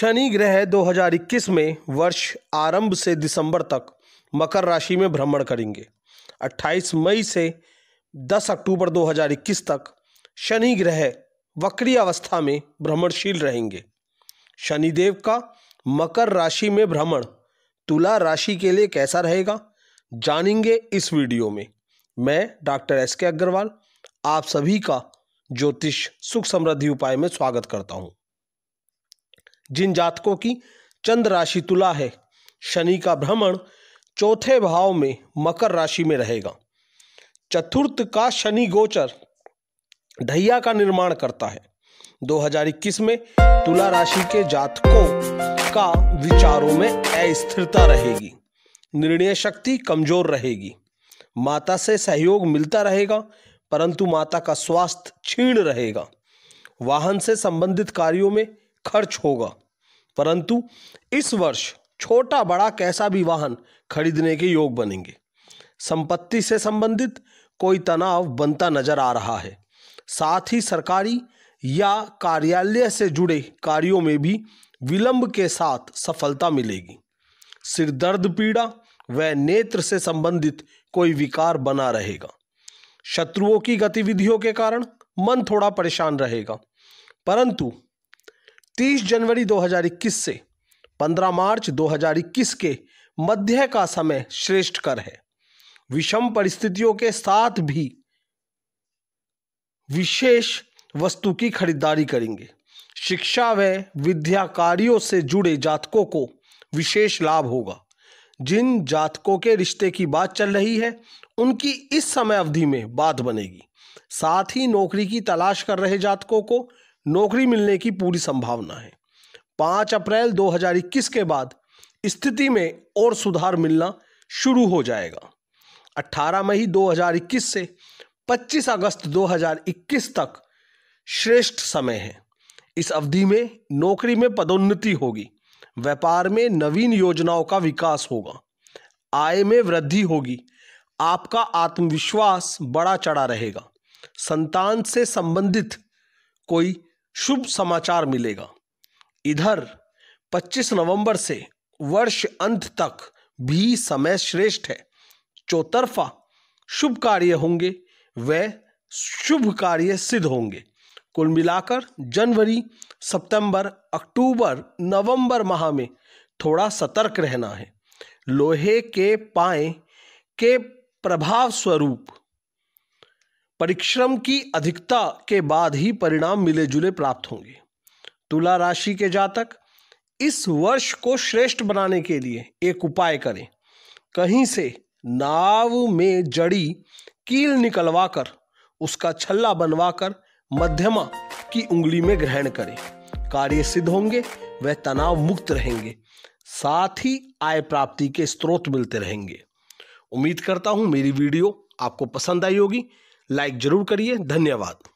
शनि ग्रह 2021 में वर्ष आरंभ से दिसंबर तक मकर राशि में भ्रमण करेंगे 28 मई से 10 अक्टूबर 2021 तक शनि ग्रह वक्री अवस्था में भ्रमणशील रहेंगे शनिदेव का मकर राशि में भ्रमण तुला राशि के लिए कैसा रहेगा जानेंगे इस वीडियो में मैं डॉक्टर एस के अग्रवाल आप सभी का ज्योतिष सुख समृद्धि उपाय में स्वागत करता हूँ जिन जातकों की चंद्र राशि तुला है शनि का भ्रमण चौथे भाव में मकर राशि में रहेगा चतुर्थ का शनि गोचर ढैया का निर्माण करता है 2021 में तुला राशि के जातकों का विचारों में अस्थिरता रहेगी निर्णय शक्ति कमजोर रहेगी माता से सहयोग मिलता रहेगा परंतु माता का स्वास्थ्य क्षीण रहेगा वाहन से संबंधित कार्यों में खर्च होगा परंतु इस वर्ष छोटा बड़ा कैसा भी वाहन खरीदने के योग बनेंगे संपत्ति से संबंधित कोई तनाव बनता नजर आ रहा है साथ ही सरकारी या कार्यालय से जुड़े कार्यों में भी विलंब के साथ सफलता मिलेगी सिरदर्द पीड़ा व नेत्र से संबंधित कोई विकार बना रहेगा शत्रुओं की गतिविधियों के कारण मन थोड़ा परेशान रहेगा परंतु 30 जनवरी 2021 से 15 मार्च 2021 के मध्य का समय श्रेष्ठ कर है विषम परिस्थितियों के साथ भी विशेष वस्तु की खरीदारी करेंगे शिक्षा व विद्या कार्यों से जुड़े जातकों को विशेष लाभ होगा जिन जातकों के रिश्ते की बात चल रही है उनकी इस समय अवधि में बात बनेगी साथ ही नौकरी की तलाश कर रहे जातकों को नौकरी मिलने की पूरी संभावना है पाँच अप्रैल 2021 के बाद स्थिति में और सुधार मिलना शुरू हो जाएगा 18 मई 2021 से 25 अगस्त 2021 तक श्रेष्ठ समय है इस अवधि में नौकरी में पदोन्नति होगी व्यापार में नवीन योजनाओं का विकास होगा आय में वृद्धि होगी आपका आत्मविश्वास बड़ा चढ़ा रहेगा संतान से संबंधित कोई शुभ समाचार मिलेगा इधर 25 नवंबर से वर्ष अंत तक भी समय श्रेष्ठ है चौतरफा शुभ कार्य होंगे वे शुभ कार्य सिद्ध होंगे कुल मिलाकर जनवरी सितंबर, अक्टूबर नवंबर माह में थोड़ा सतर्क रहना है लोहे के पाए के प्रभाव स्वरूप परिश्रम की अधिकता के बाद ही परिणाम मिले जुले प्राप्त होंगे तुला राशि के जातक इस वर्ष को श्रेष्ठ बनाने के लिए एक उपाय करें कहीं से नाव में जड़ी कील निकलवाकर उसका छल्ला बनवाकर मध्यमा की उंगली में ग्रहण करें कार्य सिद्ध होंगे वह तनाव मुक्त रहेंगे साथ ही आय प्राप्ति के स्रोत मिलते रहेंगे उम्मीद करता हूं मेरी वीडियो आपको पसंद आई होगी लाइक ज़रूर करिए धन्यवाद